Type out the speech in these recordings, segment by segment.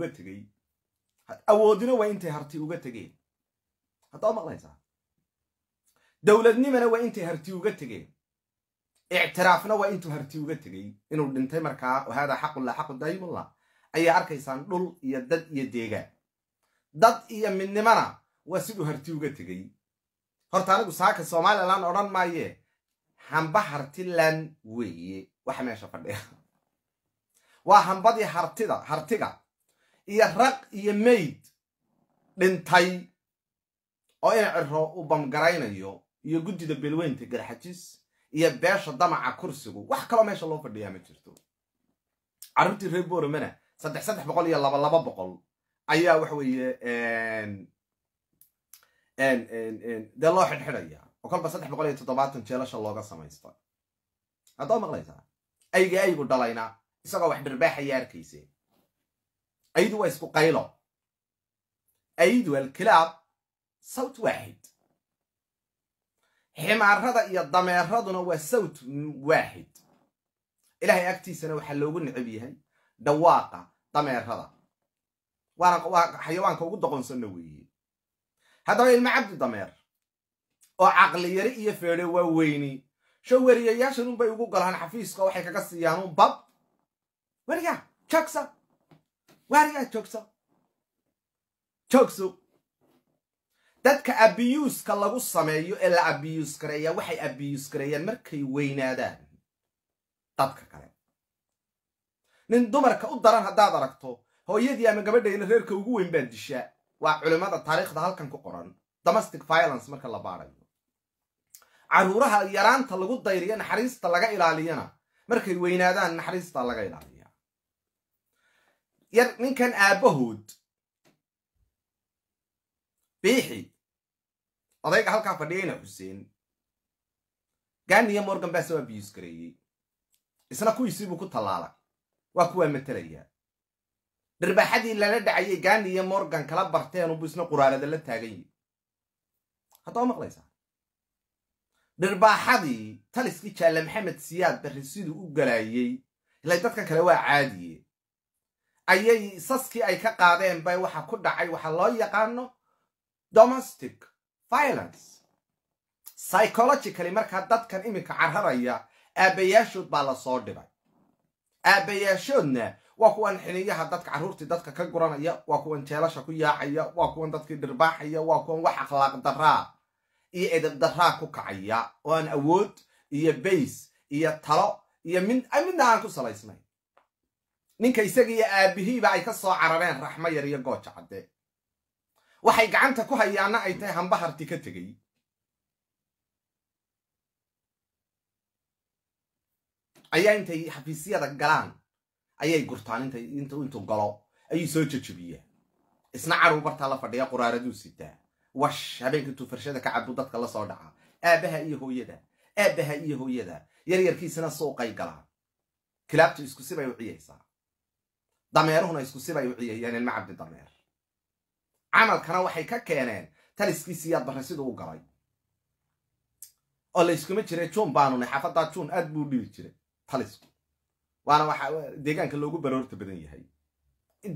uga tegey awoodina waa intay harti uga tegeen haddaa maqlaysaa dowladnimana waa intay harti uga tegeen ictiraafna waa intuu harti uga tegey inuu dhintay markaa haadaa xaqullah xaqu daayimullah ayaa arkaysaan dhul iyo dad iyo deegaan dad iyo midnimana waa siduu harti uga tegey horta anigu saaka somalilan odhan maaye hamba hartilan weeye waxa meesha fadhiya waa hambadii hartida hartiga iyo rag iyo meyd dhintay oo in cirro u bamgaraynayo iyo guddida belweynta garxajis iyo beesha damaca kursigu wax kaloo meesha loo fadhiyaa ma jirto caruurtii reer booromana saddex saddex boqol iyo laba laba boqol ayaa waxa weeye dee loo xidhxidhaya oo kolba saddex boqol iyo toddobaatan jeelasha looga samaysta haddaad maqlaysaa ayga aygu dhalayna isagoo wax dhirbaaxaya arkayse aydu waa isku qaylo aydu alkilaab sawt waaxid ximaarada iyo dameeraduna waa sawt waaxid ilaahay agtiisana waxaa loogu nicab yahay dhawaaqa dameerada waana xayawaanka ugu doqonsana weeye haddaba ilmo cabdi dameer oo caqliyari iyo feedhe waa weyni sho unbay ugu galaan xafiiska waxay kaga siiyaan un bab weriya jagsa waarigaa joogso joogso dadka abiyuuska lagu sameeyo ee la abiyuus gareeyaa waxay abiyuus kareeyaan markay weynaadaan dadka kale nin dumarka u daran haddaad aragto hooyadii ama gabadhayna reerka ugu weyn baan dishaa waa culimmada taariikhda halkan ku qoran domestic violence marka la baadhayo caruuraha yaraanta lagu dayriyo naxariista laga ilaaliyana markay weynaadaan naxariista laga ilaaliyo yar ninkan aabbahood biixi odayga halkaa fadhiyayna xuseen ganiya morgan baase waa abiyuus gareeyey isna kuwiisii buu ku tallaalay waa kuwaa matelayaa dhirbaaxadii lala dhacayay ganiya morgan kala barteen unbuu isna quraarada la taagan yihi haddaba maqlaysaa dhirbaaxadii taliskii jaalle maxamed siyaad barri siduu u galaayey ilay dadka kale waa caadiye ayay saskii ay ka qaadeen bay waxa ku dhacay waxaa loo yaqaano domestic violence psychologically markaa dadkan iminka cararaya aabayaashood baa lasoo dhibay aabayaashoodna waa kuwan xiniyaha dadka carruurtii dadka ka guranaya waa kuwan jeelasha ku yaacaya waa kuwan dadkii dhirbaaxaya waa kuwan wax akhlaaq daraa iyo edab daraa ku kacaya oo aan awood iyo bays iyo talo iyo midna aan ku salaysnayn ninka isaga iyo aabihiiba ay ka soo carareen raxmo yar iyo gooja cadde waxay gacanta ku hayaanna ay tahay hamba harti ka tegey ayaa intay xafiisyada galaan ayay gurtaan intuu galo ayuu soo jejebiyaan isna cadhuu bartaa la fadhiya quraaraduu sitaa wash habeenka intuu farshada ka cabu dadka la soo dhaca aabbaha iyo hooyada aabbaha iyo hooyada yaryarkiisana suuqay galaan kilaabtu isku sibay u ciyaysaa dameeruhuna isku sibay u ciyeeyeen ilma cabdi dameer camalkana waxay ka keeneen taliskiisi yaad barre siduu u galay oo layskuma yskuma jira juun baanune xaafaddaa juun aad buu dhibi jiray talisku waana waxa deegaanka loogu baroorta badan yahay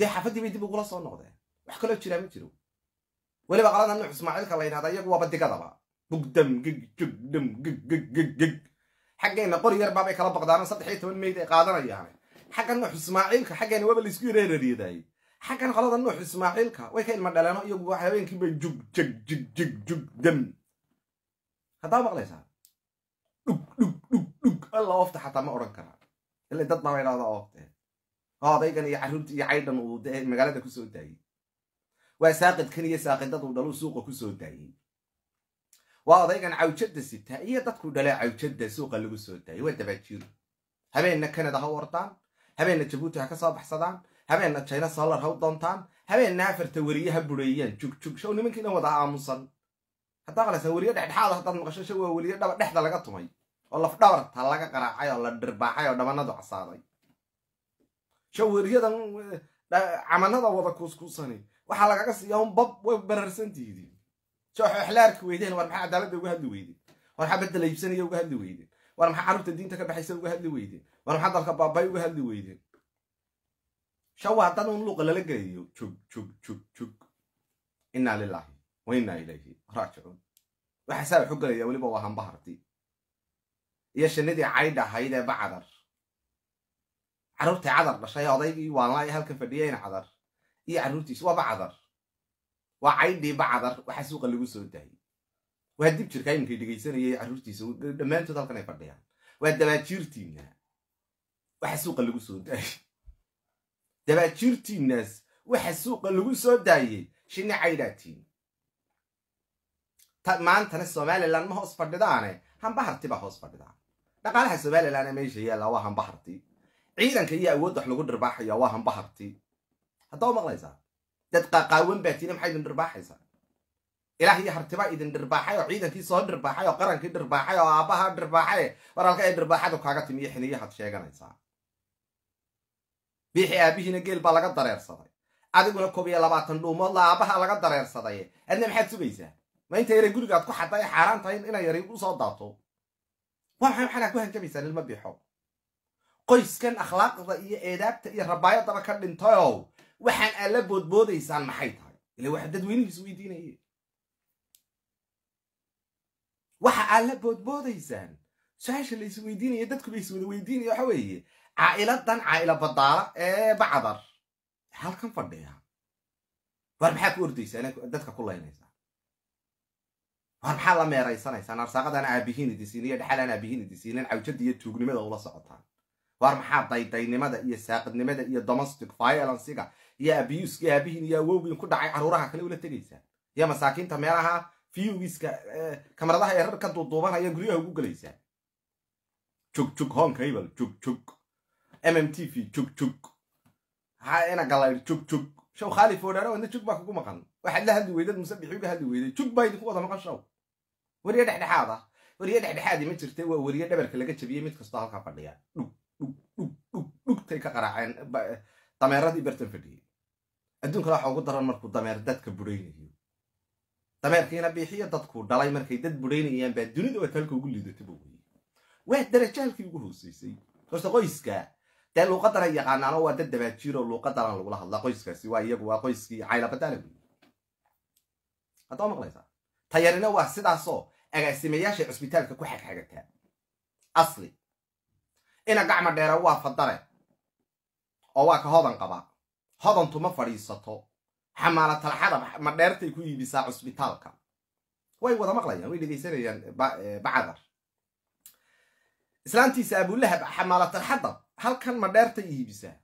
dee xafadii bay dib ugula soo noqdeen wax kaloo jiraa ma jiro weliba qalada nuux ismaaciilka la yidhahda iyagu waaba digadaba gugdam gig jugdam giggig xaggayna qori yar baabay kala baqdaano saddex iyo toban meyd ay qaadanayaane xagga nuux ismaaciilka xaggani waba laisku yareerariyadaayey xaggan qolada nuux ismaaciilka way ka ilma dhaleeno iyagu habeenkii bay jug jig jig jig jug dam haddaa maqlaysaa dhug dhug dhug dhug alla oofta xataa ma odhan karaa ila dad baa idhahda oofte odaygan iyo carruurta iyo caydhan uu magaalada ku daayey waa saaqidkan iyo saaqidaduu dhaluu suuqa ku daayey waa odaygan cawjadda sitaa iyo dadkuu dhalee cawjadda suuqa lagu soo daayey waa dabaajiiro habeenna kanada ha u habeenna jabuuti ha ka soo baxsadaan habeenna jina solar ha u doontaan habeenna afarta weriye ha bureeyaan jugjug show nimankiina wada aamusan haddaa qalaysan weriye dhexdhexaada haddaad maqasho show waa weriye dhaba dhexda laga tumay oo lafdhabarta laga qaraacay oo la dhirbaaxay oo dhabanadu casaaday show weriyadan eh, camanada wada kuuskuusani waxaa lagaga siiyaa un bab way bararsantihidiin show xooxlaarki weydeen war maxaa cadaaladda uga hadli weydeen war xabadda la iibsanaya uga hadli weydeen war maxaa carruurta diinta ka baxaysa uga hadli weydeen war maxaa dalka baabay uga hadli weydeen shawa haddaan un luuqa lala gelayo jug jug jug jug inaa lilaahi wa inaa ilayhi raajicuun waxaa saa waxu gelaya weliba waa hambaharti iyo shinidii caydha ahayd ee bacadar carruurtii cadar dhashay odaygii waanlaa halkan fadhiyeen cadar iyo carruurtiis waa bacadar waa caydhii bacadar waxaa suuqa lagu soo daayay waa dib jirkaa iminkay dhegaysanayay caruurtiisa dhammaantood halkan fadhiyaan waa dabaajiirtiinna waxa suuqa lagu soo daayey dabaajiirtiinnaas waxa suuqa lagu soo daayey shini maantana somalilan ma hoos fadhidaane hambaharti baa hoos fadhidaan dhaqaalaha somalilanee meesha yaallaa waa hambaharti ciidanka iyo awood wax lagu dhirbaaxaya waa hambaharti haddaa u maqlaysaa dad qaaqaawan baa tiina maxay idin ilaahiy hartiba idin dhirbaaxay oo ciidankii soo dhirbaaxay oo qarankii dhirbaaxay oo aabbaha dhirbaaxay war halka ay dhirbaaxadu kaaga timiyo xiniyahaad sheeganaysaa biixi aabihiina geel baa laga dareersaday adiguna koob iyo labaatan dhuumoodla aabbaha laga dareersaday adna maxaad sugaysaa ma inta yaray gurigaad ku xadda ay xaaraan tahay inay yari usoo daato waa maxay maxaanaa ku hanjabaysaan ilma biixo qoyskan akhlaaqda iyo eedaabta iyo rabaayadaba ka dhintayow waxaan aad la boodboodaysaan maxay tahay ila waxa dadweynihiis weydiinayee waxa aad la boodboodaysaan su-aasha la dadku dadkuba iswada weydiinaya waxa weeye caa'iladan caa'ila badaala ee bacdar halkan fadhiya waar maxaa ku ordaysaa inaad dadka ku laynaysaa waar maxaa la meeraysanaysaan arsaaqadaan aabihiinidisiin iyo dhaxalaan aabihiinidisiinan cawjada iyo tuugnimada ula socotaan war maxaa daydaynimada iyo saaqidnimada iyo domestic violenciga iyo abuuska aabihiin iyo awowgiin ku dhacay carruuraha kale ula tegaysaan iyo masaakiinta meelaha viewska kamaradaha erar ka duuduubanaya guryaha ugu gelaysaa jugjug honkable m m t v jugjug ina galayr jug shaw khaalif oo dhaara wadna jug baa kugu maqan waxaad la hadli weydad musabixi uga hadli weyday jug baa idinku wada maqan show weriye dhexdhexaad ah weriye dhexdhexaadii ma jirta waa weriye dhabarka laga jabiyey mid kastoo halkaa fadhiya dhug dhug dhug dhug dhugtay ka qaraaceen dameeradii bertan fadhiyey adduunkana waxaa ugu daran markuu dameer dadka buraynayo dameerkiina biixiyo dadkuu dhalay markay dad budhaynayaan baa dunida waad ugu liidatay buu weye waa darajaalkii ugu hooseysay horta qoyska dee luuqadana yaqaanaano waa dad dabaajiiroo luuqadana lagula hadlaa qoyskaasi waa iyagu waa qoyskii caylabadaala haddaa maqlaysaa tayarina waa sidaasoo agaasimayaashay cusbitaalka ku xagxagataa asli ina gacma dheera waa fadare oo waa ka hodan qabaa hodantuma fadhiisato xamaalo talxada ma dheertay ku iibisaa cusbitaalka way wada maqlayaan way dhegeysanayaan eh, eh, bacadar islaantiisa abulahab xamaalo talxadab halkan ma dheertay iibisaa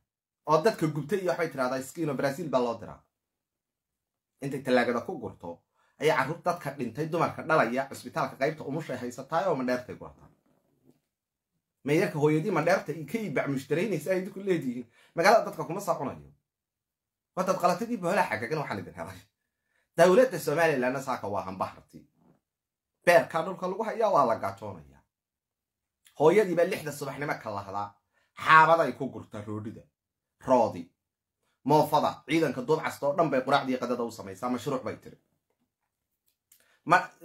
oo dadka gubtay iyo waxbay tirahdaa iskiino brazil baa loo diraa intay tallaagada ku gurto ayaa carruur dadka dhintay dumarka dhalaya cusbitaalka qaybta umushay haysataay oo madheertay gurata meeyarka hooyadii madheerta ka iibbac mushtaraynaysa ay dinku leedihiin magaalada dadka kuma saacunayo wadaad qalatadii boholaha xagagan waxaan idin helay dowladda somalilanna saaka waa hambaharti beerkaa dhulka lagu hayaa waa la gaatoonaya hooyadiibaa lixda subaxnimo ka lahdaa xaabaday ku gurta roodhida roodi moofada ciidanka duubcasta oo dhan bay quraacdii qadada u samaysaa mashruuc bay tiri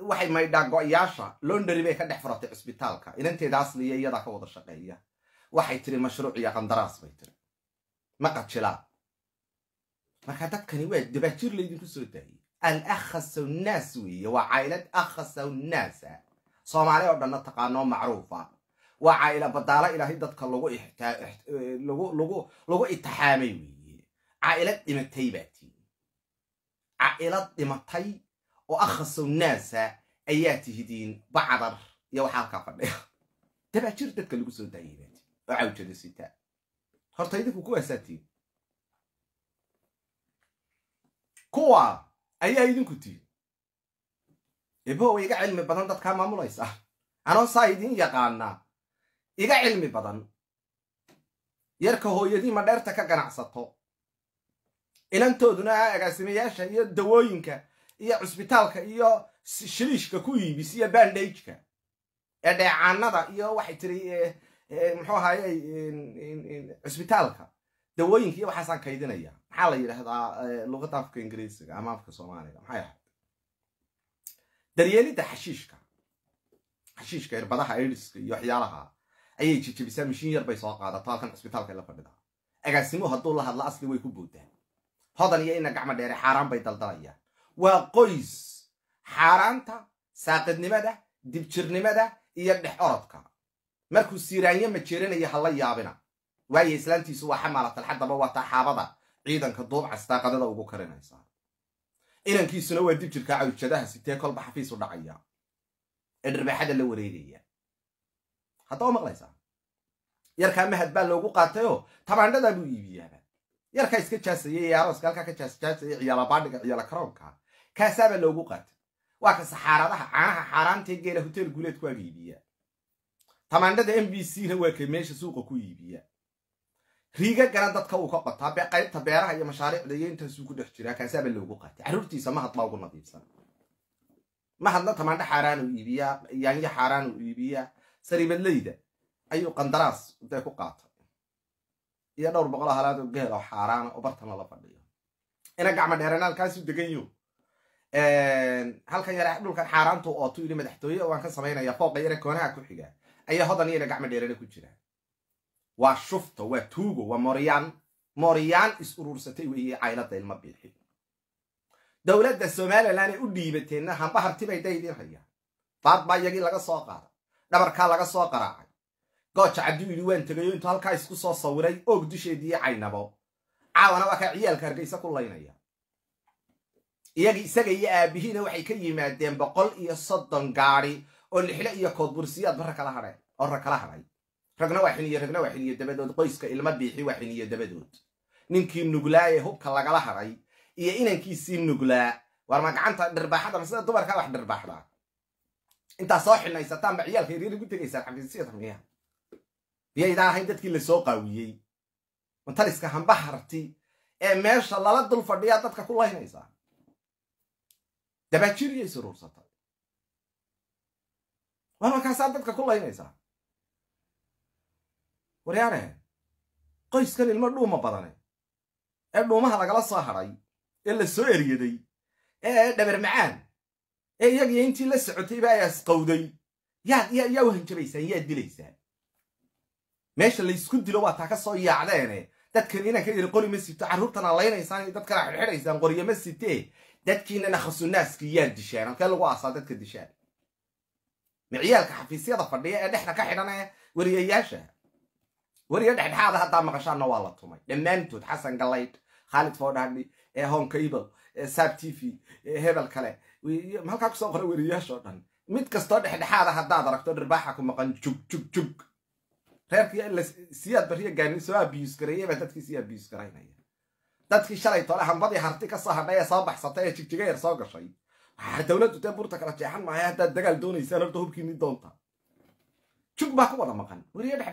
waxay maydhaa go'yaasha londari bay ka dhex furatay cusbitaalka inanteeda asliya iyadaa ka wada shaqeeya waxay tiri mashruuc iyo qandaraas bay tiri ma qajilaa markaa dadkani waa dabaajir laydinku soo daayey al akhasawnnaas weeye waa caylad naasa soomaali oo dhanna taqaanoo macruufa waa cayla badaalo ilaahay dadka lagu itixaamay weeye cailad dhimatay baa tihi cailad dhimatay oo naasa ayaa tihidiin bacdar iyo waxaa halkaa fadhiya dabaajir dadka lagu soo daayay baati oo cawjada sita horta idinku kuwaasaa tihin kuwa ayaa idinku tihi ebo iga cilmi badan dadkaa maamulaysa anoo saa idin yaqaanaa iga cilmi badan yarka hooyadiima dheerta ka ganacsato inantooduna agaasimayaasha iyo dawooyinka iyo cusbitaalka iyo shiliishka ku iibis iyo bandageka ee dheecaanada iyo waxay tiri muxuu ahaayey cusbitaalka dawooyinka waxaasaan kaydinaya maxaa la yidhahdaa eh, luqadda afka ingiriisiga ama afka soomaaliga maxay ahayd daryeelidda xashiishka xashiishka irbadaha airiska iyo waxyaalaha ayay jijibisaa mashiin yar bay soo qaadato halkan cisbitaalkay la fadhidaa agaasimo hadduu la hadla asli way ku boodaan hodan iyo ina gacmo dheere xaaraan bay daldalayaan waa qoys xaaraanta saaqidnimada dibjirnimada iyo dhex orodka markuu siiraanyo majeeranayo ha la yaabina waayo islaantiisu waa xamaalatal xaddaba waa taxaabada ciidanka duubcastaa qadada ugu karinaysa inankiisuna waa dib jirkaa cawjadaha sitee kolba xafiisu dhacaya ee dharbaaxada la wareegaya haddaa maqlaysaa yarkaa mahad baa loogu qaatayoo tabaandhadaa buu iibiyaaba yarkaa iska jaasaya ee arooska halkaa ka jaasjaasaya ciyaala baadhiga ciyaala karoonka kaasaabaa loogu qaatay waa ka saxaaradaha caanaha xaaraantae geela hoteel guuleedku waa iibiyaa tamaandhada m b c na waa ka meesha suuqa ku iibiyaa riiga gara dadka uu ka qataa qaybta beeraha iyo mashaariicda iyo intaasuu ku dhex jiraa kaasaaba loogu qaatay carruurtiisa mahad baa ugu nadiifsan mahadna tamaandho xaaraanuu iibiyaa yaanyo xaaraanuu iibiyaa sariibadleyda ayuu qandaraas day ku qaatay iyo dhowr boqol halaad geel oo xaaraana oo bartana la fadhiyo ina gacmo dheerana halkaasuu degan yo halkan yare ah dhulkan xaaraantu ootu yidhi madaxtooye waan ka samaynaya fooqa yare koonaha ku xiga ayaa hodan iyana gacmo dheerana ku jiraan waa shufto waa tuugo waa moryaan moryaan is uruursatay weeye caylada ilma biixi dowladda somalilan ay u dhiibateenna hamba hartibay daydiin hayaan baad baa iyagii laga soo qaada dhabarkaa laga soo qaraacay gooja cabduu yidhi waan tegayo intuu halkaa isku soo sawiray oog dusheediiyo caynabo caawana waa kaa ciyaalka hargaysa ku laynaya iyagii isaga iyo aabihiina waxay ka yimaadeen boqol iyo soddon gaadi oo lixle iyo koodbursiyaad barra kala hadhay orra kala hadhay ragna waa xiniye ragna waa xiniye dabadood qoyska ilma biixi waa xiniye dabadood ninkii nuglaa ee hubka lagala haray iyo inankiisii nuglaa warma gacanta dhirbaaxada sida dumarka wax dhirbaaxda intaa soo xilnaysataan ba ciyaalka yaryar ugu tegaysaan xafiisyada miya ahayn dadkii lasoo qaawiyey mataliska hamba harti ee meesha lala dul fadhiyaa dadka ku laynaysaa dabaajiriyay suruursata waa markaasaa dadka ku laynaysaa waryaane qoyskan ilmo dhuuma badane ee dhuumaha lagala soo hadhay ee la soo eryaday ee dhabar macaan ee iyagiyo intii la socotayba ay asqawday yaa hanjabaysaan yaad dilaysaan meesha laysku dilo waa taa ka soo yaacdeene dadkan inaan ka yidhi qori ma sito carruurtana laynaysaan iyo dadkana xidxidhaysaan qoriyo ma sitee dadkiinana khasuunaaskii yaad disheen halkee lagu aasaa dadka dishaan miciyaalka xafiisyada fadhiya ee dhexda ka xidhan ee weriyayaasha weriga dhexdhexaada haddaa maqashaana waa la tumay dhammaantood xasan galayd khaalid foodhaadhi ee honka ibel ee saab t v ee hebel kale halkaa kusoo qoran weriyaasho dhan mid kastoo dhexdhexaada haddaad aragto dhirbaaxa ku maqan jug jug jug reerkiisiyaad bariya gaani soo abiyus dadkii sii abiyus dadkii shalay tole hambadii harti ka soo hadhay ee soo baxsatay ee jigjiga yar soo gashay dowladdu dee buurta kala jeexan maayo haddaad dagaal doonaysaan horta hubkiinii doonta jug baa ku wada maqan weriya